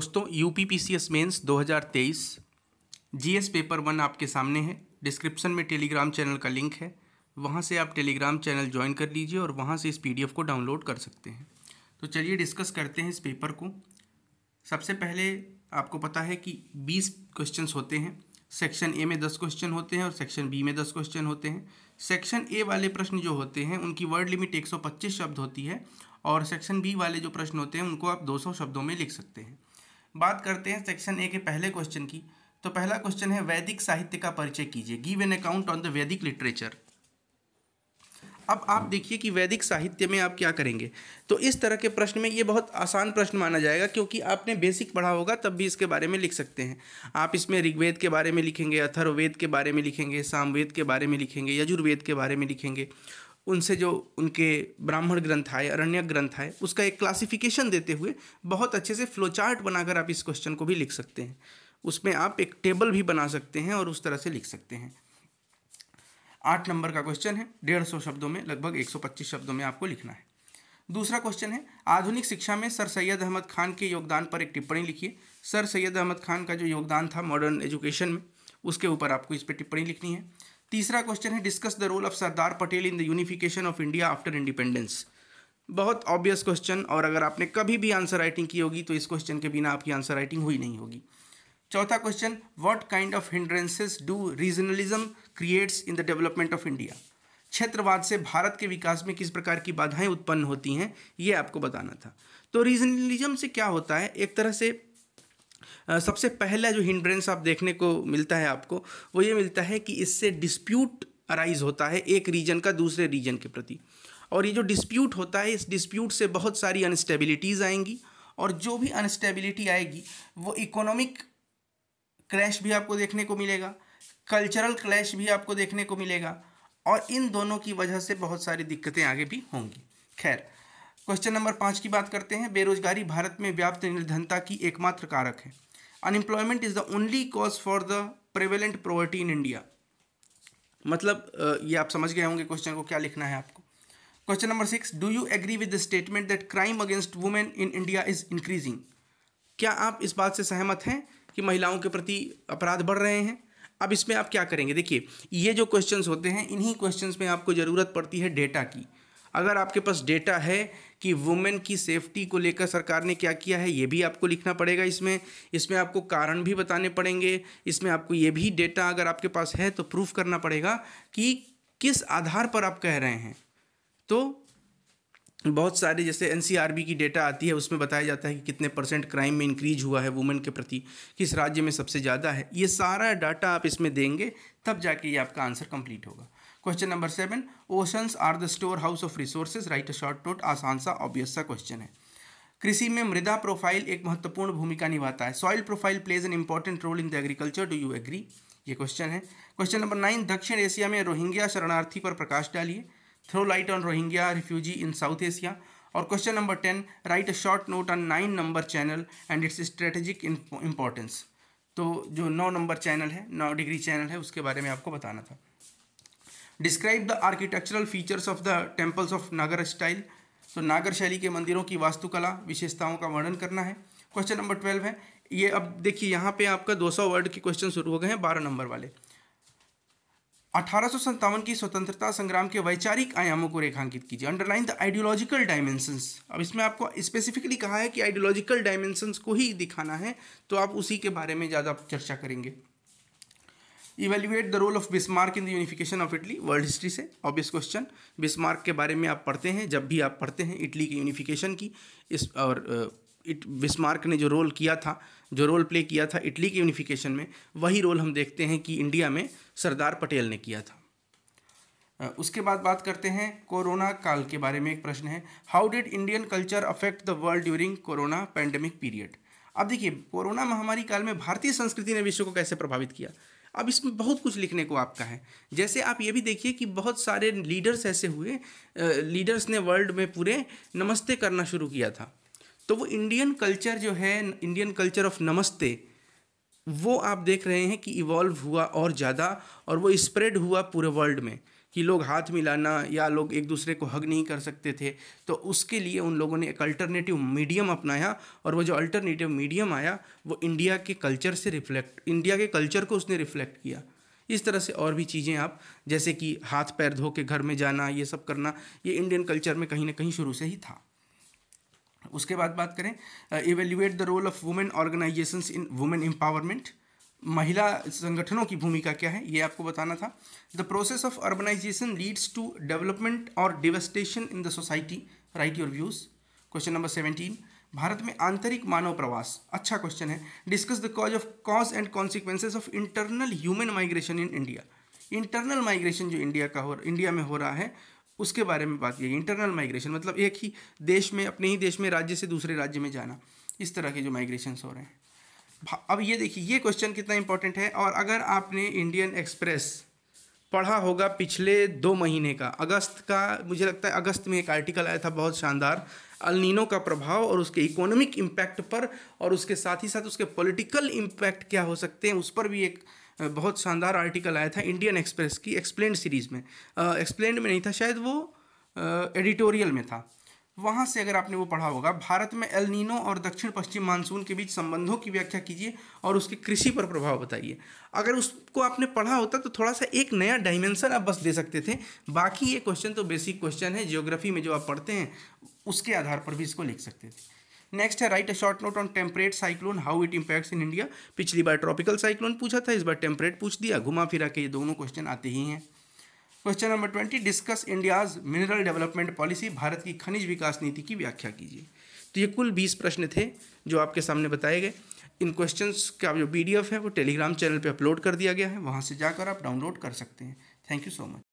दोस्तों U P P C S mains दो हज़ार तेईस जी एस पेपर वन आपके सामने है डिस्क्रिप्शन में टेलीग्राम चैनल का लिंक है वहाँ से आप टेलीग्राम चैनल ज्वाइन कर लीजिए और वहाँ से इस पी डी एफ को डाउनलोड कर सकते हैं तो चलिए डिस्कस करते हैं इस पेपर को सबसे पहले आपको पता है कि बीस क्वेश्चन होते हैं सेक्शन ए में दस क्वेश्चन होते हैं और सेक्शन बी में दस क्वेश्चन होते हैं सेक्शन ए वाले प्रश्न जो होते हैं उनकी वर्ड लिमिट 125 शब्द होती है और सेक्शन बी वाले जो प्रश्न होते हैं उनको आप 200 शब्दों में लिख सकते हैं बात करते हैं सेक्शन ए के पहले क्वेश्चन की तो पहला क्वेश्चन है वैदिक साहित्य का परिचय कीजिए give an account on the Vedic literature अब आप देखिए कि वैदिक साहित्य में आप क्या करेंगे तो इस तरह के प्रश्न में ये बहुत आसान प्रश्न माना जाएगा क्योंकि आपने बेसिक पढ़ा होगा तब भी इसके बारे में लिख सकते हैं आप इसमें ऋग्वेद के बारे में लिखेंगे अथर्ववेद के बारे में लिखेंगे सामवेद के बारे में लिखेंगे यजुर्वेद के बारे में लिखेंगे उनसे जो उनके ब्राह्मण ग्रंथ आए अरण्य ग्रंथ है उसका एक क्लासिफिकेशन देते हुए बहुत अच्छे से फ्लोचार्ट बनाकर आप इस क्वेश्चन को भी लिख सकते हैं उसमें आप एक टेबल भी बना सकते हैं और उस तरह से लिख सकते हैं आठ नंबर का क्वेश्चन है डेढ़ सौ शब्दों में लगभग एक सौ पच्चीस शब्दों में आपको लिखना है दूसरा क्वेश्चन है आधुनिक शिक्षा में सर सैयद अहमद खान के योगदान पर एक टिप्पणी लिखिए सर सैयद अहमद खान का जो योगदान था मॉडर्न एजुकेशन में उसके ऊपर आपको इस पर टिप्पणी लिखनी है तीसरा क्वेश्चन है discuss the role of Sardar Patel in the unification of India after independence बहुत ऑब्वियस क्वेश्चन और अगर आपने कभी भी आंसर राइटिंग की होगी तो इस क्वेश्चन के बिना आपकी आंसर राइटिंग हुई नहीं होगी चौथा question what kind of hindrances do regionalism creates in the development of India क्षेत्रवाद से भारत के विकास में किस प्रकार की बाधाएं उत्पन्न होती हैं ये आपको बताना था तो रीजनलिज्म से क्या होता है एक तरह से सबसे पहला जो हिंड्रेंस आप देखने को मिलता है आपको वो ये मिलता है कि इससे डिस्प्यूट अराइज होता है एक रीजन का दूसरे रीजन के प्रति और ये जो डिस्प्यूट होता है इस डिस्प्यूट से बहुत सारी अनस्टेबिलिटीज़ आएंगी और जो भी अनस्टेबिलिटी आएगी वो इकोनॉमिक क्रैश भी आपको देखने को मिलेगा कल्चरल क्लैश भी आपको देखने को मिलेगा और इन दोनों की वजह से बहुत सारी दिक्कतें आगे भी होंगी खैर क्वेश्चन नंबर पाँच की बात करते हैं बेरोजगारी भारत में व्याप्त निर्धनता की एकमात्र कारक है unemployment is the only cause for the prevalent poverty in India मतलब ये आप समझ गए होंगे क्वेश्चन को क्या लिखना है आपको question number six do you agree with the statement that crime against women in India is increasing क्या आप इस बात से सहमत हैं कि महिलाओं के प्रति अपराध बढ़ रहे हैं अब इसमें आप क्या करेंगे देखिए ये जो क्वेश्चंस होते हैं इन्हीं क्वेश्चंस में आपको ज़रूरत पड़ती है डेटा की अगर आपके पास डेटा है कि वुमेन की सेफ्टी को लेकर सरकार ने क्या किया है ये भी आपको लिखना पड़ेगा इसमें इसमें आपको कारण भी बताने पड़ेंगे इसमें आपको ये भी डेटा अगर आपके पास है तो प्रूफ करना पड़ेगा कि किस आधार पर आप कह रहे हैं तो बहुत सारे जैसे एन की डेटा आती है उसमें बताया जाता है कि कितने परसेंट क्राइम में इंक्रीज हुआ है वुमेन के प्रति किस राज्य में सबसे ज़्यादा है ये सारा डाटा आप इसमें देंगे तब जाके ये आपका आंसर कंप्लीट होगा question number seven oceans are the store house of resources write a short note आसान सा ऑब्वियस सा क्वेश्चन है कृषि में मृदा प्रोफाइल एक महत्वपूर्ण भूमिका निभाता है soil profile plays an important role in the agriculture do you agree ये क्वेश्चन है क्वेश्चन नंबर नाइन दक्षिण एशिया में रोहिंग्या शरणार्थी पर प्रकाश डालिए throw light on Rohingya refugee in South Asia और question number ten write a short note on nine number channel and its strategic importance तो जो नौ नंबर चैनल है नौ डिग्री चैनल है उसके बारे में आपको बताना था describe the architectural features of the temples of Nagar style तो नागर शैली के मंदिरों की वास्तुकला विशेषताओं का वर्णन करना है क्वेश्चन नंबर ट्वेल्व है ये अब देखिए यहाँ पे आपका 200 वर्ड के क्वेश्चन शुरू हो गए हैं बारह नंबर वाले अठारह की स्वतंत्रता संग्राम के वैचारिक आयामों को रेखांकित कीजिए अंडरलाइन द आइडियोलॉजिकल डायमेंशंस अब इसमें आपको स्पेसिफिकली कहा है कि आइडियोलॉजिकल डायमेंशंस को ही दिखाना है तो आप उसी के बारे में ज़्यादा चर्चा करेंगे evaluate the role of Bismarck in the unification of Italy world history से ऑब्वियस क्वेश्चन बिस्मार्क के बारे में आप पढ़ते हैं जब भी आप पढ़ते हैं इटली के यूनिफिकेशन की इस और इट बिस्मार्क ने जो रोल किया था जो रोल प्ले किया था इटली के यूनिफिकेशन में वही रोल हम देखते हैं कि इंडिया में सरदार पटेल ने किया था उसके बाद बात करते हैं कोरोना काल के बारे में एक प्रश्न है how did Indian culture affect the world during corona pandemic period अब देखिए कोरोना महामारी काल में भारतीय संस्कृति ने विश्व को कैसे प्रभावित किया अब इसमें बहुत कुछ लिखने को आपका है जैसे आप ये भी देखिए कि बहुत सारे लीडर्स ऐसे हुए लीडर्स ने वर्ल्ड में पूरे नमस्ते करना शुरू किया था तो वो इंडियन कल्चर जो है इंडियन कल्चर ऑफ नमस्ते वो आप देख रहे हैं कि इवॉल्व हुआ और ज़्यादा और वो स्प्रेड हुआ पूरे वर्ल्ड में कि लोग हाथ मिलाना या लोग एक दूसरे को हग नहीं कर सकते थे तो उसके लिए उन लोगों ने एक अल्टरनेटिव मीडियम अपनाया और वो जो अल्टरनेटिव मीडियम आया वो इंडिया के कल्चर से रिफ्लेक्ट इंडिया के कल्चर को उसने रिफ्लेक्ट किया इस तरह से और भी चीज़ें आप जैसे कि हाथ पैर धो के घर में जाना ये सब करना ये इंडियन कल्चर में कहीं ना कहीं शुरू से ही था उसके बाद बात करें evaluate the role of women organisations in women empowerment महिला संगठनों की भूमिका क्या है ये आपको बताना था the process of urbanisation leads to development और devastation in the society write your views question number seventeen Bharat में आंतरिक मानव प्रवास अच्छा क्वेश्चन है discuss the cause of cause and consequences of internal human migration in India internal migration जो India का हो इंडिया में हो रहा है उसके बारे में बात की इंटरनल माइग्रेशन मतलब एक ही देश में अपने ही देश में राज्य से दूसरे राज्य में जाना इस तरह के जो माइग्रेशन हो रहे हैं अब ये देखिए ये क्वेश्चन कितना इंपॉर्टेंट है और अगर आपने इंडियन एक्सप्रेस पढ़ा होगा पिछले दो महीने का अगस्त का मुझे लगता है अगस्त में एक आर्टिकल आया था बहुत शानदार अलनिनो का प्रभाव और उसके इकोनॉमिक इम्पैक्ट पर और उसके साथ ही साथ उसके पॉलिटिकल इम्पैक्ट क्या हो सकते हैं उस पर भी एक बहुत शानदार आर्टिकल आया था इंडियन एक्सप्रेस की एक्सप्लेन सीरीज़ में एक्सप्लेन में नहीं था शायद वो एडिटोरियल में था वहाँ से अगर आपने वो पढ़ा होगा भारत में एलनिनो और दक्षिण पश्चिम मानसून के बीच संबंधों की व्याख्या कीजिए और उसके कृषि पर प्रभाव बताइए अगर उसको आपने पढ़ा होता तो थोड़ा सा एक नया डायमेंशन आप बस दे सकते थे बाकी ये क्वेश्चन तो बेसिक क्वेश्चन है जियोग्राफी में जो आप पढ़ते हैं उसके आधार पर भी इसको लिख सकते थे नेक्स्ट है write a short note on temperate cyclone how it impacts in India पिछली बार ट्रॉपिकल साइक्लोन पूछा था इस बार टेम्परेट पूछ दिया घुमा फिरा के ये दोनों क्वेश्चन आते ही हैं question number twenty discuss India's mineral development policy Bharat की खनिज विकास नीति की व्याख्या कीजिए तो ये कुल बीस प्रश्न थे जो आपके सामने बताए गए इन क्वेश्चंस का जो पीडीएफ है वो टेलीग्राम चैनल पे अपलोड कर दिया गया है वहाँ से जाकर आप डाउनलोड कर सकते हैं थैंक यू सो मच